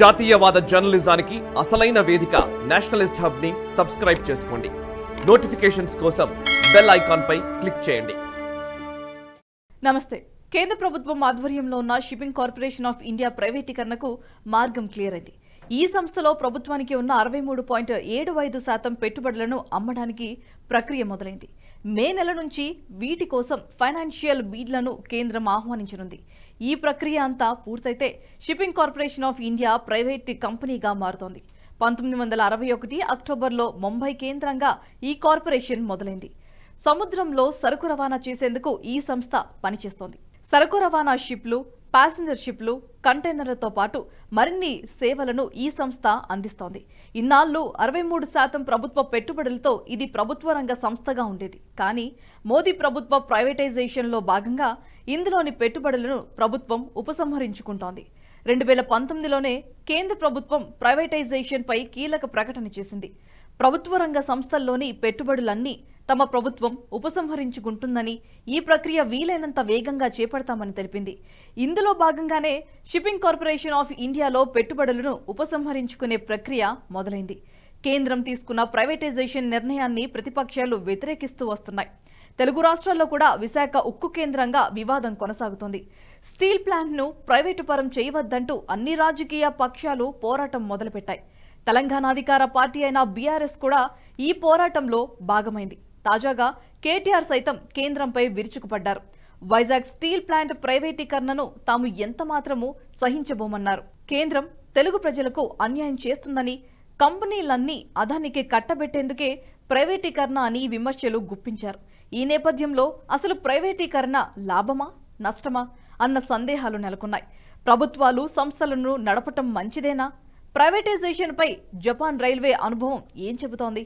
జాతీయవాద జర్నలిజానికి అసలైన వేదిక నేషనలిస్ట్ హబ్ ని సబ్స్క్రైబ్ చేసుకోండి నోటిఫికేషన్స్ కోసం బెల్ ఐకాన్ పై క్లిక్ చేయండి నమస్తే కేంద్ర ప్రభుత్వం ఆధ్వర్యంలో ఉన్న షిప్పింగ్ కార్పొరేషన్ ఆఫ్ ఇండియా ప్రైవేటీకరణకు మార్గం క్లియర్ అయింది ఈ సంస్థలో ప్రభుత్వానికి ఉన్న అరవై మూడు పాయింట్ ఏడు ఐదు శాతం పెట్టుబడులను అమ్మడానికి ప్రక్రియ మొదలైంది మే నెల నుంచి వీటి కోసం ఫైనాన్షియల్ బీడ్లను కేంద్రం ఆహ్వానించనుంది ఈ ప్రక్రియ అంతా పూర్తయితే shipping corporation of India private కంపెనీగా మారుతోంది పంతొమ్మిది వందల అరవై ఒకటి అక్టోబర్లో ముంబై కేంద్రంగా ఈ కార్పొరేషన్ మొదలైంది సముద్రంలో సరుకు రవాణా చేసేందుకు ఈ సంస్థ పనిచేస్తోంది సరుకు రవాణా షిప్లు ప్యాసింజర్ షిప్లు కంటైనర్లతో పాటు మరిన్ని సేవలను ఈ సంస్థ అందిస్తోంది ఇన్నాళ్ళు అరవై మూడు శాతం ప్రభుత్వ పెట్టుబడులతో ఇది ప్రభుత్వ రంగ సంస్థగా ఉండేది కానీ మోదీ ప్రభుత్వ ప్రైవేటైజేషన్లో భాగంగా ఇందులోని పెట్టుబడులను ప్రభుత్వం ఉపసంహరించుకుంటోంది రెండు వేల పంతొమ్మిదిలోనే కేంద్ర ప్రభుత్వం ప్రైవేటైజేషన్పై కీలక ప్రకటన చేసింది ప్రభుత్వ రంగ సంస్థల్లోని పెట్టుబడులన్నీ తమ ప్రభుత్వం ఉపసంహరించుకుంటుందని ఈ ప్రక్రియ వీలైనంత వేగంగా చేపడతామని తెలిపింది ఇందులో భాగంగానే షిప్పింగ్ కార్పొరేషన్ ఆఫ్ ఇండియాలో పెట్టుబడులను ఉపసంహరించుకునే ప్రక్రియ మొదలైంది కేంద్రం తీసుకున్న ప్రైవేటైజేషన్ నిర్ణయాన్ని ప్రతిపక్షాలు వ్యతిరేకిస్తూ వస్తున్నాయి తెలుగు రాష్ట్రాల్లో కూడా విశాఖ ఉక్కు కేంద్రంగా వివాదం కొనసాగుతోంది స్టీల్ ప్లాంట్ను ప్రైవేటు పరం చేయవద్దంటూ అన్ని రాజకీయ పక్షాలు పోరాటం మొదలుపెట్టాయి తెలంగాణ అధికార పార్టీ అయిన బీఆర్ఎస్ కూడా ఈ పోరాటంలో భాగమైంది తాజాగా కేటీఆర్ సైతం కేంద్రంపై విరుచుకుపడ్డారు వైజాగ్ స్టీల్ ప్లాంట్ ప్రైవేటీకరణను తాము ఎంత మాత్రమూ సహించబోమన్నారు కేంద్రం తెలుగు ప్రజలకు అన్యాయం చేస్తుందని కంపెనీలన్నీ అదానికి కట్టబెట్టేందుకే ప్రైవేటీకరణ అని విమర్శలు గుప్పించారు ఈ నేపథ్యంలో అసలు ప్రైవేటీకరణ లాభమా నష్టమా అన్న సందేహాలు నెలకొన్నాయి ప్రభుత్వాలు సంస్థలను నడపటం మంచిదేనా ప్రైవేటైజేషన్పై జపాన్ రైల్వే అనుభవం ఏం చెబుతోంది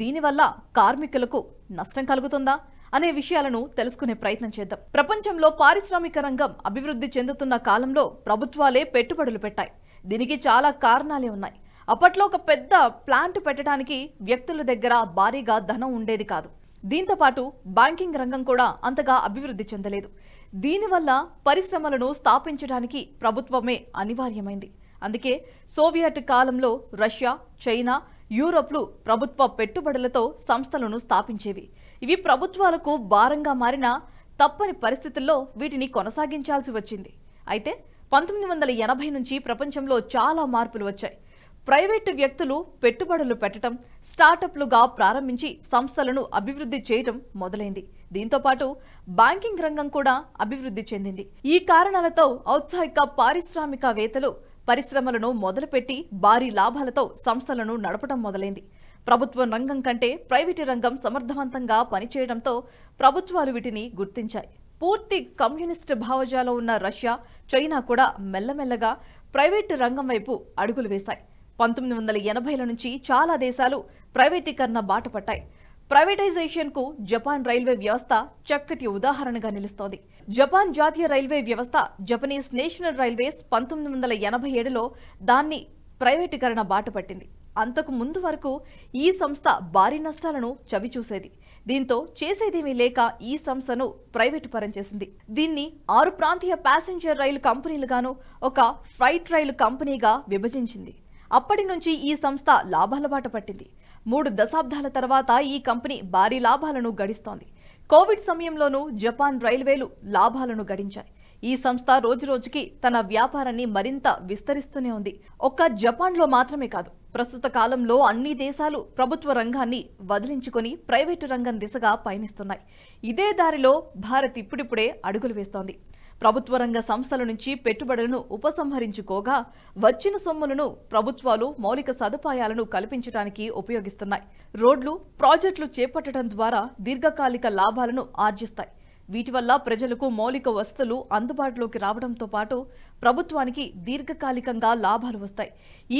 దీనివల్ల కార్మికులకు నష్టం కలుగుతుందా అనే విషయాలను తెలుసుకునే ప్రయత్నం చేద్దాం ప్రపంచంలో పారిశ్రామిక రంగం అభివృద్ధి చెందుతున్న కాలంలో ప్రభుత్వాలే పెట్టుబడులు పెట్టాయి దీనికి చాలా కారణాలే ఉన్నాయి అప్పట్లో ఒక పెద్ద ప్లాంట్ పెట్టడానికి వ్యక్తుల దగ్గర భారీగా ధనం ఉండేది కాదు దీంతోపాటు బ్యాంకింగ్ రంగం కూడా అంతగా అభివృద్ధి చెందలేదు దీనివల్ల పరిశ్రమలను స్థాపించడానికి ప్రభుత్వమే అనివార్యమైంది అందుకే సోవియట్ కాలంలో రష్యా చైనా యూరోప్లు ప్రభుత్వ పెట్టుబడులతో సంస్థలను స్థాపించేవి ఇవి ప్రభుత్వాలకు భారంగా మారిన తప్పని పరిస్థితుల్లో వీటిని కొనసాగించాల్సి వచ్చింది అయితే పంతొమ్మిది వందల ఎనభై నుంచి ప్రపంచంలో చాలా మార్పులు వచ్చాయి ప్రైవేటు వ్యక్తులు పెట్టుబడులు పెట్టడం స్టార్టప్లుగా ప్రారంభించి సంస్థలను అభివృద్ధి చేయడం మొదలైంది దీంతో పాటు బ్యాంకింగ్ రంగం కూడా అభివృద్ధి చెందింది ఈ కారణాలతో ఔత్సాహిక పారిశ్రామికవేత్తలు పరిశ్రమలను మొదలుపెట్టి భారీ లాభాలతో సంస్థలను నడపడం మొదలైంది ప్రభుత్వ రంగం కంటే ప్రైవేటు రంగం సమర్థవంతంగా పనిచేయడంతో ప్రభుత్వాలు వీటిని గుర్తించాయి పూర్తి కమ్యూనిస్టు భావజాలం ఉన్న రష్యా చైనా కూడా మెల్లమెల్లగా ప్రైవేటు రంగం వైపు అడుగులు వేశాయి పంతొమ్మిది వందల ఎనభైల నుంచి చాలా దేశాలు ప్రైవేటీకరణ బాట ప్రైవేటైజేషన్కు జపాన్ రైల్వే వ్యవస్థ చక్కటి ఉదాహరణగా నిలుస్తోంది జపాన్ జాతీయ రైల్వే వ్యవస్థ జపనీస్ నేషనల్ రైల్వేస్ పంతొమ్మిది వందల ఎనభై ఏడులో దాన్ని ప్రైవేటీకరణ బాటపట్టింది అంతకు ముందు వరకు ఈ సంస్థ భారీ నష్టాలను చవిచూసేది దీంతో చేసేదేమీ లేక ఈ సంస్థను ప్రైవేటు పరం చేసింది దీన్ని ఆరు ప్రాంతీయ ప్యాసింజర్ రైలు కంపెనీలుగాను ఒక ఫ్రైట్ రైలు కంపెనీగా విభజించింది అప్పటి నుంచి ఈ సంస్థ లాభాల బాట పట్టింది మూడు దశాబ్దాల తర్వాత ఈ కంపెనీ భారీ లాభాలను గడిస్తోంది కోవిడ్ సమయంలోనూ జపాన్ రైల్వేలు లాభాలను గడించాయి ఈ సంస్థ రోజురోజుకి తన వ్యాపారాన్ని మరింత విస్తరిస్తూనే ఉంది ఒక్క జపాన్లో మాత్రమే కాదు ప్రస్తుత కాలంలో అన్ని దేశాలు ప్రభుత్వ రంగాన్ని వదిలించుకొని ప్రైవేటు రంగం దిశగా పయనిస్తున్నాయి ఇదే దారిలో భారత్ ఇప్పుడిప్పుడే అడుగులు వేస్తోంది ప్రభుత్వ రంగ సంస్థల నుంచి పెట్టుబడులను ఉపసంహరించుకోగా వచ్చిన సొమ్ములను ప్రభుత్వాలు మౌలిక సదుపాయాలను కల్పించడానికి ఉపయోగిస్తున్నాయి రోడ్లు ప్రాజెక్టులు చేపట్టడం ద్వారా దీర్ఘకాలిక లాభాలను ఆర్జిస్తాయి వీటి వల్ల ప్రజలకు మౌలిక వసతులు అందుబాటులోకి రావడంతో పాటు ప్రభుత్వానికి దీర్ఘకాలికంగా లాభాలు వస్తాయి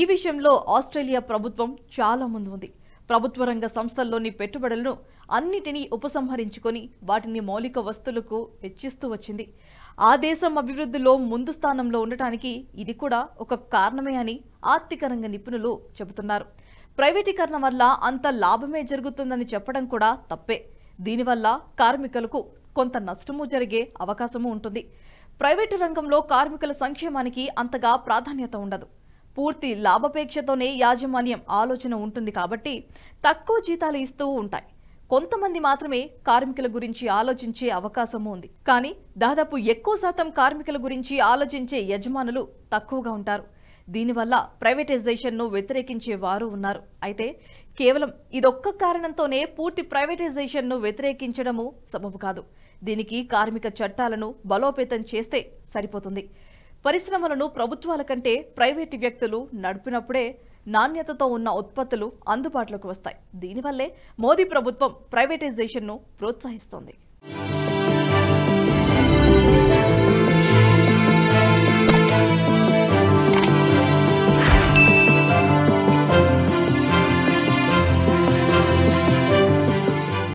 ఈ విషయంలో ఆస్ట్రేలియా ప్రభుత్వం చాలా ముందు ఉంది ప్రభుత్వ రంగ సంస్థల్లోని పెట్టుబడులను అన్నిటినీ ఉపసంహరించుకొని వాటిని మౌలిక వస్తువులకు హెచ్చిస్తూ వచ్చింది ఆ దేశం అభివృద్ధిలో ముందు స్థానంలో ఉండటానికి ఇది కూడా ఒక కారణమే అని ఆర్థిక రంగ నిపుణులు చెబుతున్నారు ప్రైవేటీకరణ వల్ల అంత లాభమే జరుగుతుందని చెప్పడం కూడా తప్పే దీనివల్ల కార్మికులకు కొంత నష్టము జరిగే అవకాశము ఉంటుంది ప్రైవేటు రంగంలో కార్మికుల సంక్షేమానికి అంతగా ప్రాధాన్యత ఉండదు పూర్తి లాభపేక్షతోనే యాజమాన్యం ఆలోచన ఉంటుంది కాబట్టి తక్కువ జీతాలు ఇస్తూ ఉంటాయి కొంతమంది మాత్రమే కార్మికుల గురించి ఆలోచించే అవకాశం ఉంది కానీ దాదాపు ఎక్కువ శాతం కార్మికుల గురించి ఆలోచించే యజమానులు తక్కువగా ఉంటారు దీనివల్ల ప్రైవేటైజేషన్ను వ్యతిరేకించే వారు ఉన్నారు అయితే కేవలం ఇదొక్క కారణంతోనే పూర్తి ప్రైవేటైజేషన్ను వ్యతిరేకించడము సబబు కాదు దీనికి కార్మిక చట్టాలను బలోపేతం చేస్తే సరిపోతుంది పరిశ్రమలను ప్రభుత్వాల కంటే ప్రైవేటు వ్యక్తులు నడిపినప్పుడే నాణ్యతతో ఉన్న ఉత్పత్తులు అందుబాటులోకి వస్తాయి దీనివల్లే మోదీ ప్రభుత్వం ప్రైవేటైజేషన్ను ప్రోత్సహిస్తోంది